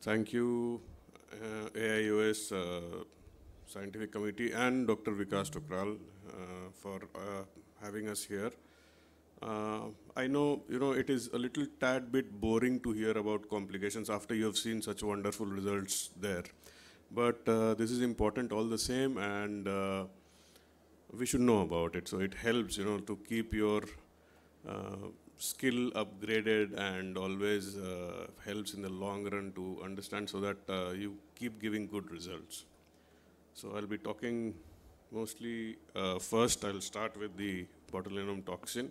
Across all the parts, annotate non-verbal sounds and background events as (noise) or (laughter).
Thank you, uh, AIOS uh, Scientific Committee and Dr. Vikas Tukral uh, for uh, having us here. Uh, I know, you know, it is a little tad bit boring to hear about complications after you have seen such wonderful results there. But uh, this is important all the same and we should know about it. So it helps, you know, to keep your skill upgraded and always uh, helps in the long run to understand so that uh, you keep giving good results. So I'll be talking mostly, uh, first I'll start with the botulinum toxin.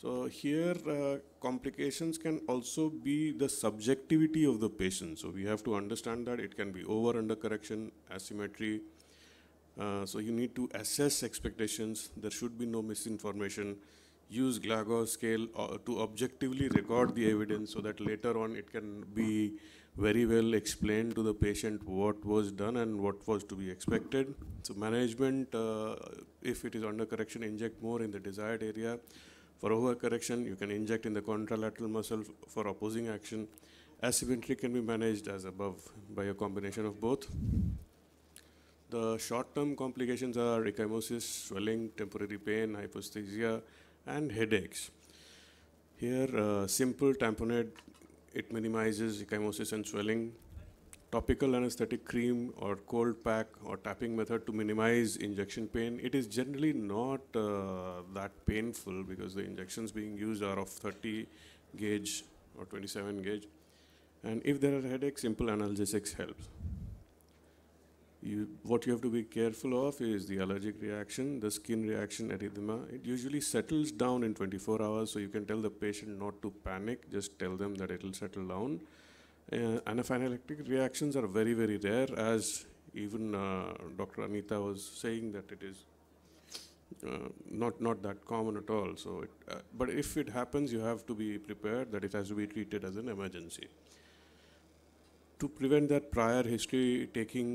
So here uh, complications can also be the subjectivity of the patient. So we have to understand that it can be over under correction, asymmetry. Uh, so you need to assess expectations. There should be no misinformation use Glasgow scale uh, to objectively record the evidence so that later on it can be very well explained to the patient what was done and what was to be expected. So management, uh, if it is under correction, inject more in the desired area. For overcorrection, you can inject in the contralateral muscle for opposing action. Asymmetry can be managed as above by a combination of both. The short-term complications are ecchymosis, swelling, temporary pain, hyposthesia, and headaches. Here, uh, simple tamponade, it minimizes ecchymosis and swelling. Topical anesthetic cream or cold pack or tapping method to minimize injection pain. It is generally not uh, that painful because the injections being used are of 30 gauge or 27 gauge. And if there are headaches, simple analgesics helps. You, what you have to be careful of is the allergic reaction, the skin reaction, erythema. It usually settles down in 24 hours, so you can tell the patient not to panic. Just tell them that it'll settle down. Uh, anaphylactic reactions are very, very rare, as even uh, Dr. Anita was saying that it is uh, not not that common at all. So, it, uh, but if it happens, you have to be prepared that it has to be treated as an emergency to prevent that prior history taking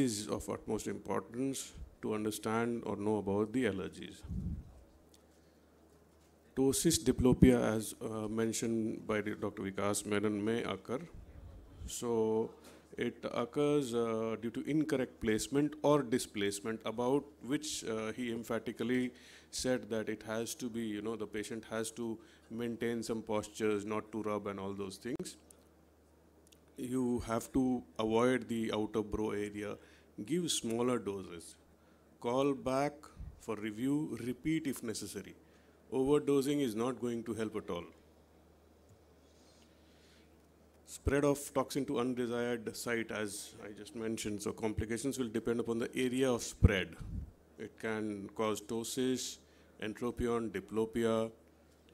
is of utmost importance to understand or know about the allergies. Ptosis diplopia, as uh, mentioned by Dr. Vikas Menon, may occur. So it occurs uh, due to incorrect placement or displacement, about which uh, he emphatically said that it has to be, you know, the patient has to maintain some postures, not to rub and all those things you have to avoid the outer brow area. Give smaller doses. Call back for review, repeat if necessary. Overdosing is not going to help at all. Spread of toxin to undesired site, as I just mentioned, so complications will depend upon the area of spread. It can cause ptosis, entropion, diplopia,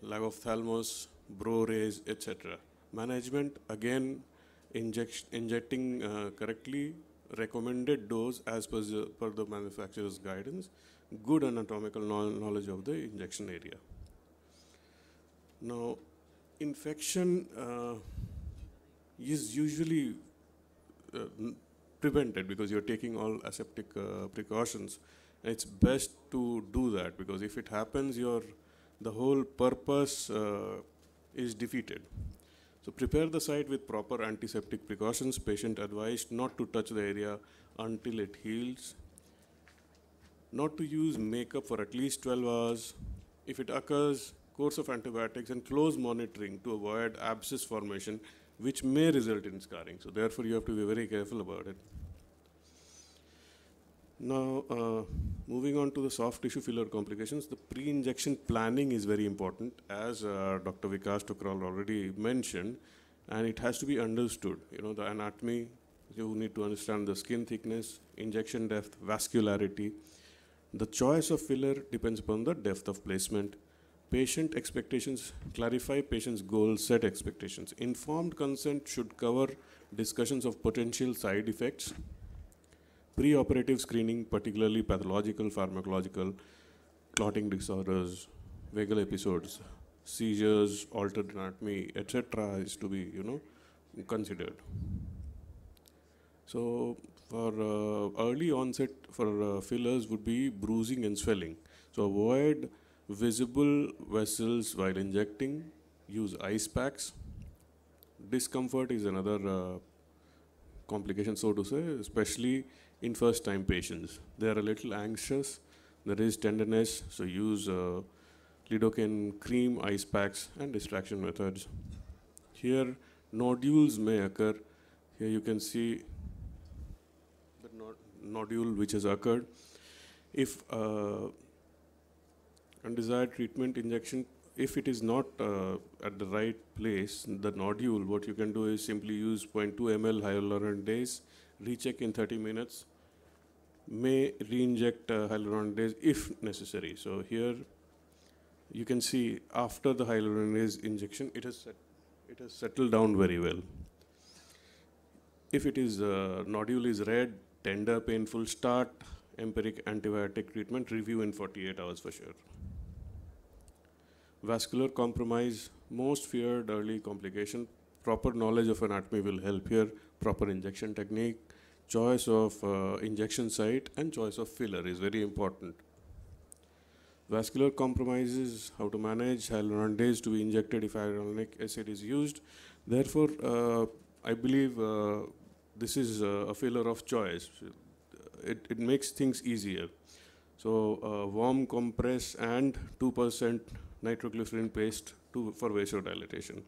lag of thalamus, brow rays, etc. Management, again, inject, injecting uh, correctly recommended dose as per the, per the manufacturer's guidance, good anatomical knowledge of the injection area. Now, infection uh, is usually uh, prevented because you're taking all aseptic uh, precautions. And it's best to do that because if it happens, your the whole purpose uh, is defeated. So prepare the site with proper antiseptic precautions. Patient advised not to touch the area until it heals. Not to use makeup for at least 12 hours. If it occurs, course of antibiotics and close monitoring to avoid abscess formation, which may result in scarring. So therefore, you have to be very careful about it. Now, uh, moving on to the soft tissue filler complications, the pre-injection planning is very important, as uh, Dr. Vikas Tukral already mentioned, and it has to be understood. You know, the anatomy, you need to understand the skin thickness, injection depth, vascularity. The choice of filler depends upon the depth of placement. Patient expectations, clarify patient's goals, set expectations. Informed consent should cover discussions of potential side effects, Preoperative screening, particularly pathological, pharmacological, clotting disorders, vagal episodes, seizures, altered anatomy, etc., is to be you know considered. So for uh, early onset for uh, fillers would be bruising and swelling. So avoid visible vessels while injecting. Use ice packs. Discomfort is another uh, complication, so to say, especially in first time patients. They are a little anxious, there is tenderness, so use uh, lidocaine cream, ice packs, and distraction methods. Here, nodules may occur. Here you can see the nodule which has occurred. If uh, undesired treatment injection, if it is not uh, at the right place, the nodule, what you can do is simply use 0.2 ml hyaluronan recheck in 30 minutes, may re-inject uh, hyaluronidase if necessary. So here you can see after the hyaluronidase injection, it has, set, it has settled down very well. If it is uh, nodule is red, tender, painful, start empiric antibiotic treatment, review in 48 hours for sure. Vascular compromise, most feared early complication, proper knowledge of anatomy will help here, proper injection technique, choice of uh, injection site and choice of filler is very important. Vascular compromises, how to manage hyaluronidase to be injected if hyaluronic acid is used. Therefore, uh, I believe uh, this is uh, a filler of choice. It, it makes things easier. So, uh, warm compress and 2% nitroglycerin paste to, for vasodilatation.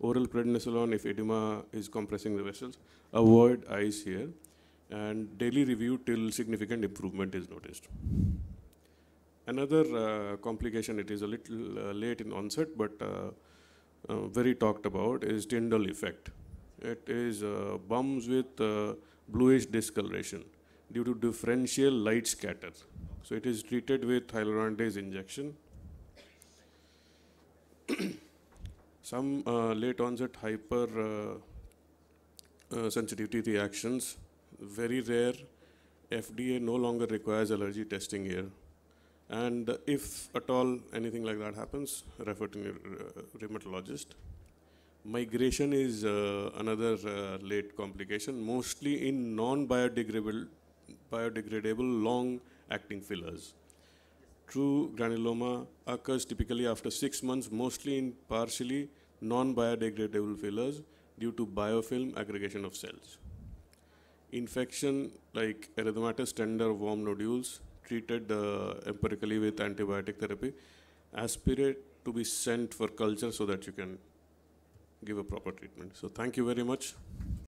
Oral prednisolone if edema is compressing the vessels. Avoid ice here and daily review till significant improvement is noticed. Another uh, complication, it is a little uh, late in onset, but uh, uh, very talked about is Tyndall effect. It is uh, bums with bluish discoloration due to differential light scatter. So it is treated with hyaluronidase injection. (clears throat) Some late onset hyper sensitivity reactions very rare. FDA no longer requires allergy testing here. And if at all anything like that happens, refer to a uh, rheumatologist. Migration is uh, another uh, late complication, mostly in non-biodegradable, biodegradable, long-acting fillers. True granuloma occurs typically after six months, mostly in partially non-biodegradable fillers due to biofilm aggregation of cells. Infection like erythematous tender worm nodules treated uh, empirically with antibiotic therapy. Aspirate to be sent for culture so that you can give a proper treatment. So thank you very much.